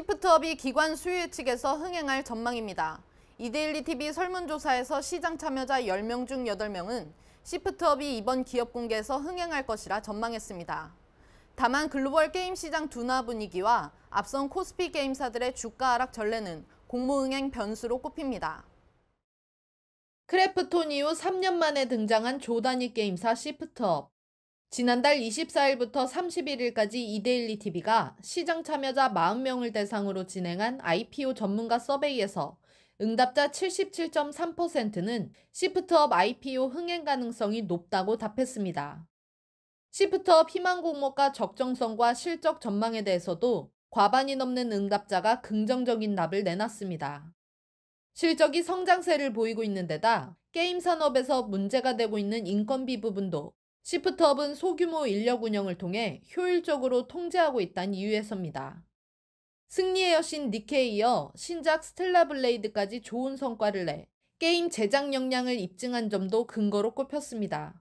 시프트업이 기관 수요 측에서 흥행할 전망입니다. 이데일리 TV 설문조사에서 시장 참여자 10명 중 8명은 시프트업이 이번 기업 공개에서 흥행할 것이라 전망했습니다. 다만 글로벌 게임 시장 둔화 분위기와 앞선 코스피 게임사들의 주가 하락 전례는 공모응행 변수로 꼽힙니다. 크래프톤 이후 3년 만에 등장한 조단위 게임사 시프트업. 지난달 24일부터 31일까지 이데일리 TV가 시장 참여자 40명을 대상으로 진행한 IPO 전문가 서베이에서 응답자 77.3%는 시프트업 IPO 흥행 가능성이 높다고 답했습니다. 시프트업 희망 공모가 적정성과 실적 전망에 대해서도 과반이 넘는 응답자가 긍정적인 답을 내놨습니다. 실적이 성장세를 보이고 있는 데다 게임 산업에서 문제가 되고 있는 인건비 부분도 시프트업은 소규모 인력 운영을 통해 효율적으로 통제하고 있다는 이유에서입니다. 승리의 여신 니케에 이어 신작 스텔라 블레이드까지 좋은 성과를 내 게임 제작 역량을 입증한 점도 근거로 꼽혔습니다.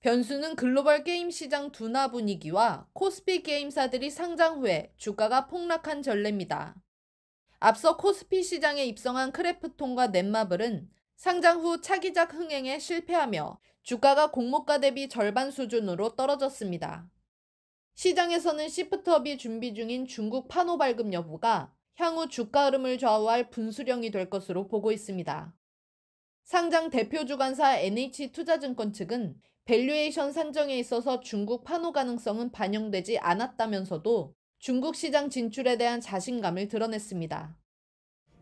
변수는 글로벌 게임 시장 둔화 분위기와 코스피 게임사들이 상장 후에 주가가 폭락한 전례입니다. 앞서 코스피 시장에 입성한 크래프톤과 넷마블은 상장 후 차기작 흥행에 실패하며 주가가 공모가 대비 절반 수준으로 떨어졌습니다. 시장에서는 시프트업이 준비 중인 중국 판호 발급 여부가 향후 주가 흐름을 좌우할 분수령이 될 것으로 보고 있습니다. 상장 대표 주관사 NH투자증권 측은 밸류에이션 산정에 있어서 중국 판호 가능성은 반영되지 않았다면서도 중국 시장 진출에 대한 자신감을 드러냈습니다.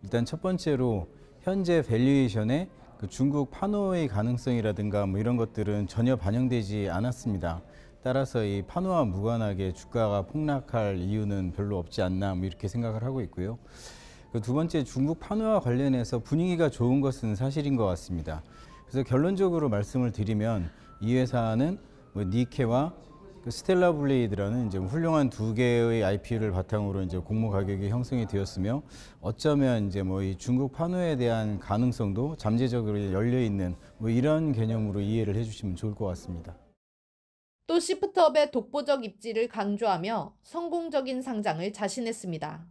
일단 첫 번째로 현재 밸류에이션에 그 중국 판노의 가능성이라든가 뭐 이런 것들은 전혀 반영되지 않았습니다. 따라서 이 파노와 무관하게 주가가 폭락할 이유는 별로 없지 않나 뭐 이렇게 생각을 하고 있고요. 그 두 번째 중국 파노와 관련해서 분위기가 좋은 것은 사실인 것 같습니다. 그래서 결론적으로 말씀을 드리면 이 회사는 뭐 니케와 스텔라 그 블레이드라는 이제 훌륭한 두 개의 IP를 바탕으로 이제 공모 가격이 형성이 되었으며 어쩌면 이제 뭐이 중국 판호에 대한 가능성도 잠재적으로 열려 있는 뭐 이런 개념으로 이해를 해주시면 좋을 것 같습니다. 또 시프트업의 독보적 입지를 강조하며 성공적인 상장을 자신했습니다.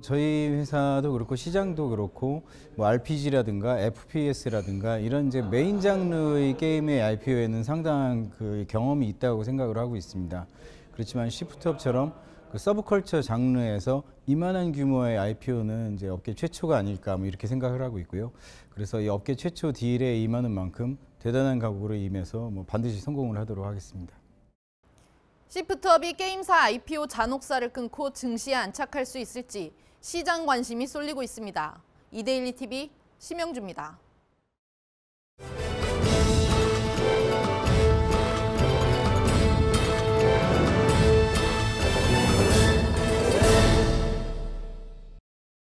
저희 회사도 그렇고 시장도 그렇고 뭐 RPG라든가 FPS라든가 이런 이제 메인 장르의 게임의 IPO에는 상당한 그 경험이 있다고 생각을 하고 있습니다. 그렇지만 시프트업처럼 그 서브컬처 장르에서 이만한 규모의 IPO는 이제 업계 최초가 아닐까 뭐 이렇게 생각을 하고 있고요. 그래서 이 업계 최초 딜에 임하는 만큼 대단한 각오를 임해서 뭐 반드시 성공을 하도록 하겠습니다. 시프트업이 게임사 IPO 잔혹사를 끊고 증시에 안착할 수 있을지 시장 관심이 쏠리고 있습니다. 이데일리 TV 심영주입니다.